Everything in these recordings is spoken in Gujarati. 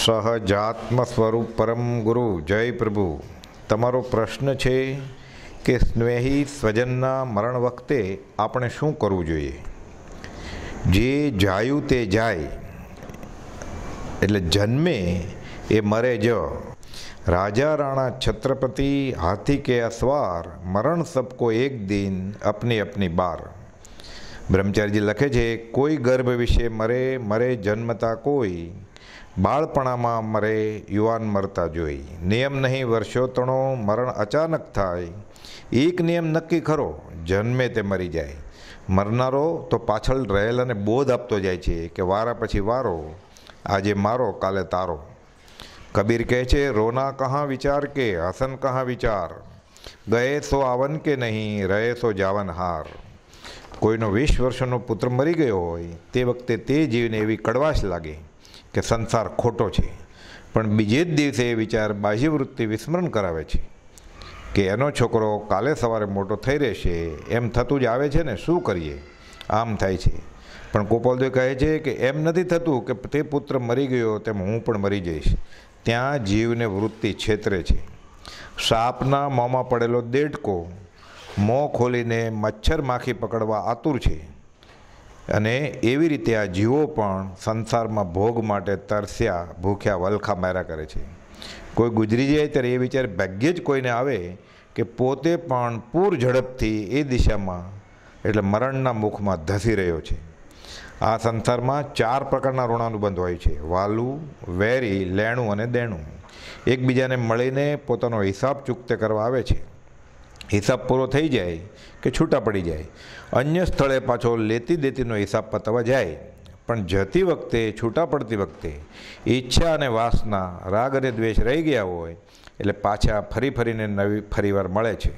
સહજાત્મ સ્વરૂપ પરમ ગુરુ જય પ્રભુ તમારો પ્રશ્ન છે કે સ્નેહી સ્વજનના મરણ વખતે આપણે શું કરવું જોઈએ જે જાયું તે જાય એટલે જન્મે એ મરે જ રાજા રાણા છત્રપતિ હાથી કે અસવાર મરણ સબકો એક દિન અપની અપની બાર બ્રહ્મચારીજી લખે છે કોઈ ગર્ભ વિશે મરે મરે જન્મતા કોઈ બાળપણામાં મરે યુવાન મરતા જોઈ નિયમ નહીં વર્ષો મરણ અચાનક થાય એક નિયમ નક્કી ખરો જન્મે તે મરી જાય મરનારો તો પાછળ રહેલ અને બોધ આપતો જાય છે કે વારા પછી વારો આજે મારો કાલે તારો કબીર કહે છે રોના કહા વિચાર કે હસન કહા વિચાર ગયે સો આવન કે નહીં રહે સો જાવન હાર કોઈનો વીસ વર્ષનો પુત્ર મરી ગયો હોય તે વખતે તે જીવને એવી કડવાશ લાગે કે સંસાર ખોટો છે પણ બીજે જ દિવસે એ વિચાર બાહ્ય વૃત્તિ વિસ્મરણ કરાવે છે કે એનો છોકરો કાલે સવારે મોટો થઈ રહેશે એમ થતું જ આવે છે ને શું કરીએ આમ થાય છે પણ ગોપાલદેવ કહે છે કે એમ નથી થતું કે તે પુત્ર મરી ગયો તેમ હું પણ મરી જઈશ ત્યાં જીવને વૃત્તિ છેતરે છે સાપના મોંમાં પડેલો દેડકો મોં ખોલીને મચ્છર માખી પકડવા આતુર છે અને એવી રીતે આ જીવો પણ સંસારમાં ભોગ માટે તરસ્યા ભૂખ્યા વલખા માર્યા કરે છે કોઈ ગુજરી જાય ત્યારે એ વિચાર ભાગ્યે જ કોઈને આવે કે પોતે પણ પૂર ઝડપથી એ દિશામાં એટલે મરણના મુખમાં ધસી રહ્યો છે આ સંસારમાં ચાર પ્રકારના ઋણાનુબંધ હોય છે વાલું વેરી લેણું અને દેણું એકબીજાને મળીને પોતાનો હિસાબ ચૂકતે કરવા આવે છે હિસાબ પૂરો થઈ જાય કે છૂટા પડી જાય અન્ય સ્થળે પાછો લેતી દેતીનો હિસાબ પતાવવા જાય પણ જતી વખતે છૂટા પડતી વખતે ઈચ્છા અને વાસના રાગ અને દ્વેષ રહી ગયા હોય એટલે પાછા ફરી ફરીને નવી ફરીવાર મળે છે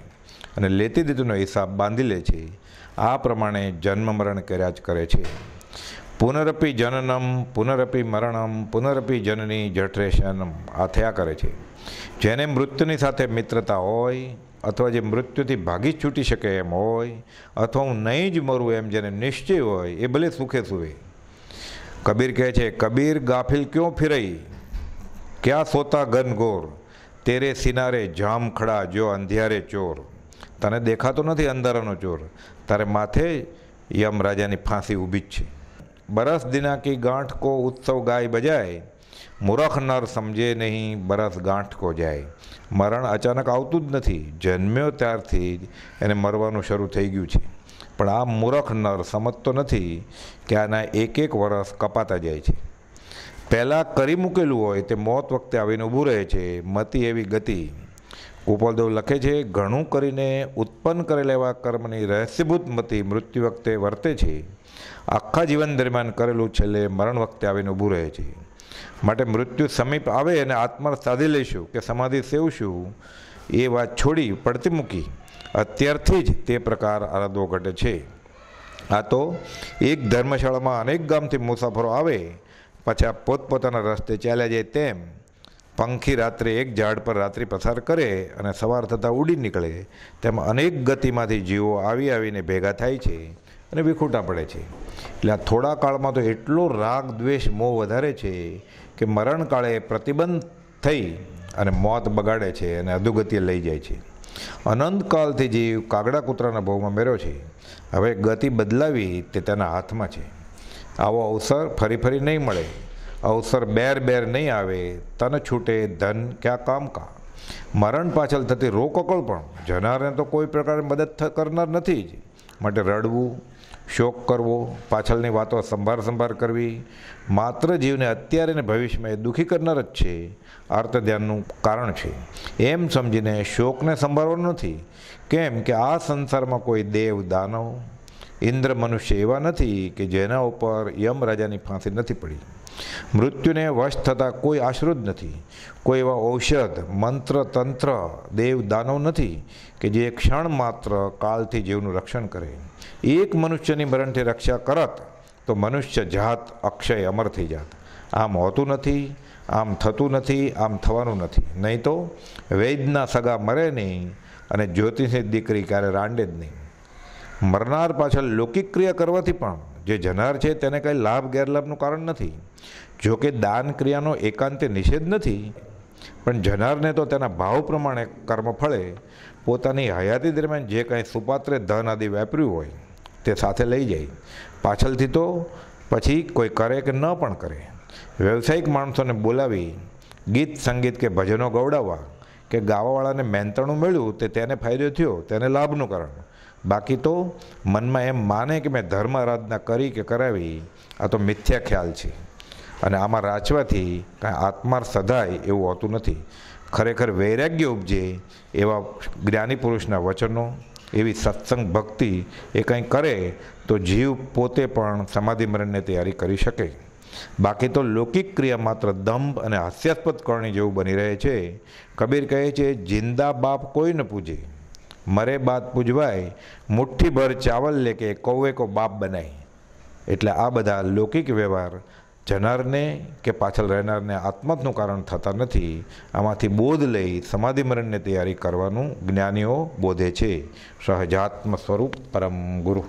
અને લેતી દેતીનો હિસાબ બાંધી લે છે આ પ્રમાણે જન્મ મરણ કર્યા જ કરે છે પુનરપી જનનમ પુનરપી મરણમ પુનરપી જનની જઠરેશનમ આ થયા કરે છે જેને મૃત્યુની સાથે મિત્રતા હોય અથવા જે મૃત્યુથી ભાગી જ છૂટી શકે એમ હોય અથવા હું નહીં જ મરું એમ જેને નિશ્ચય હોય એ ભલે સુખે સુવે કબીર કહે છે કબીર ગાફિલ ક્યો ફિરઈ ક્યાં સોતા ગનગોર તેરે સિનારે જામ ખડા જો અંધિયારે ચોર તને દેખાતો નથી અંધારાનો ચોર તારે માથે યમ રાજાની ફાંસી ઊભી જ છે બરસ દિનાકી ગાંઠ કો ઉત્સવ ગાય બજાય મૂરખ નર સમજે નહીં બરસ ગાંઠ કો જાય મરણ અચાનક આવતું જ નથી જન્મ્યો ત્યારથી જ એને મરવાનું શરૂ થઈ ગયું છે પણ આ મૂરખ નર સમજતો નથી કે આના એક એક વરસ કપાતા જાય છે પહેલાં કરી મૂકેલું હોય તે મોત વખતે આવીને ઊભું રહે છે મતિ એવી ગતિ ગોપાલદેવ લખે છે ઘણું કરીને ઉત્પન્ન કરેલા એવા કર્મની રહસ્યભૂત મતી મૃત્યુ વખતે વર્તે છે આખા જીવન દરમિયાન કરેલું છેલ્લે મરણ વખતે આવીને ઊભું રહે છે માટે મૃત્યુ સમીપ આવે અને આત્મા સાધી લઈશું કે સમાધિ સેવશું એ વાત છોડી પડતી મૂકી અત્યારથી જ તે પ્રકાર આરાધવો ઘટે છે આ તો એક ધર્મશાળામાં અનેક ગામથી મુસાફરો આવે પાછા પોતપોતાના રસ્તે ચાલ્યા જાય તેમ પંખી રાત્રે એક ઝાડ પર રાત્રિ પસાર કરે અને સવાર થતાં ઉડી નીકળે તેમ અનેક ગતિમાંથી જીવો આવી આવીને ભેગા થાય છે અને વિખૂટા પડે છે એટલે આ થોડા કાળમાં તો એટલો રાગ દ્વેષ મોહ વધારે છે કે મરણકાળે પ્રતિબંધ થઈ અને મોત બગાડે છે અને અધુગતિએ લઈ જાય છે અનંતકાળથી જે કાગડા કૂતરાના ભાવમાં મેળ્યો છે હવે ગતિ બદલાવી તે તેના હાથમાં છે આવો અવસર ફરી ફરી નહીં મળે અવસર બેર બેર નહીં આવે તન છૂટે ધન ક્યાં કામ કા મરણ પાછળ થતી રોકકળ પણ જનારને તો કોઈ પ્રકારે મદદ કરનાર નથી જ માટે રડવું શોક કરવો પાછળની વાતો સંભાર સંભાર કરવી માત્ર જીવને અત્યારે અને ભવિષ્યમાં એ દુઃખી કરનાર જ છે અર્થ ધ્યાનનું કારણ છે એમ સમજીને શોકને સંભાળવાનો નથી કેમ કે આ સંસારમાં કોઈ દેવ દાનવ ઇન્દ્ર મનુષ્ય એવા નથી કે જેના ઉપર યમ રાજાની ફાંસી નથી પડી મૃત્યુને વશ થતાં કોઈ આશરો જ નથી કોઈ એવા ઔષધ મંત્ર તંત્ર દેવ દાનવ નથી કે જે ક્ષણ માત્ર કાળથી જીવનું રક્ષણ કરે એક મનુષ્યની મરણથી રક્ષા કરત તો મનુષ્ય જાત અક્ષય અમર થઈ જાત આમ હોતું નથી આમ થતું નથી આમ થવાનું નથી નહીં તો વૈદના સગા મરે નહીં અને જ્યોતિષની દીકરી ક્યારે રાંડે જ નહીં મરનાર પાછળ લૌકિક ક્રિયા કરવાથી પણ જે જનાર છે તેને કંઈ લાભ ગેરલાભનું કારણ નથી જોકે દાન ક્રિયાનો એકાંતે નિષેધ નથી પણ જનારને તો તેના ભાવ પ્રમાણે કર્મ ફળે પોતાની હયાતી દરમિયાન જે કંઈ સુપાત્રે ધન આદિ વેપર્યું હોય તે સાથે લઈ જાય પાછળથી તો પછી કોઈ કરે કે ન પણ કરે વ્યવસાયિક માણસોને બોલાવી ગીત સંગીત કે ભજનો ગવડાવવા કે ગાવાવાળાને મહેનતણું મળ્યું તે તેને ફાયદો થયો તેને લાભનું કારણ બાકી તો મનમાં એમ માને કે મેં ધર્મ આરાધના કરી કે કરાવી આ તો મિથ્યા ખ્યાલ છે અને આમાં રાચવાથી કાંઈ આત્માર સધાય એવું હોતું નથી ખરેખર વૈરાગ્ય ઉપજે એવા જ્ઞાની પુરુષના વચનો એવી સત્સંગ ભક્તિ એ કંઈ કરે તો જીવ પોતે પણ સમાધિ મરણને તૈયારી કરી શકે બાકી તો લૌકિક ક્રિયા માત્ર દંભ અને હાસ્યાસ્પદ કરણી જેવું બની રહે છે કબીર કહે છે જિંદા બાપ કોઈ ન પૂજે મરે બાદ પૂજવાય મુઠ્ઠીભર ચાવલ લે કે કૌવે કો બાપ બનાય એટલે આ બધા લૌકિક વ્યવહાર જનારને કે પાછળ રહેનારને આત્મહત્યાનું કારણ થતા નથી આમાંથી બોધ લઈ સમાધિમરણની તૈયારી કરવાનું જ્ઞાનીઓ બોધે છે સહજાત્મ સ્વરૂપ પરમ ગુરુ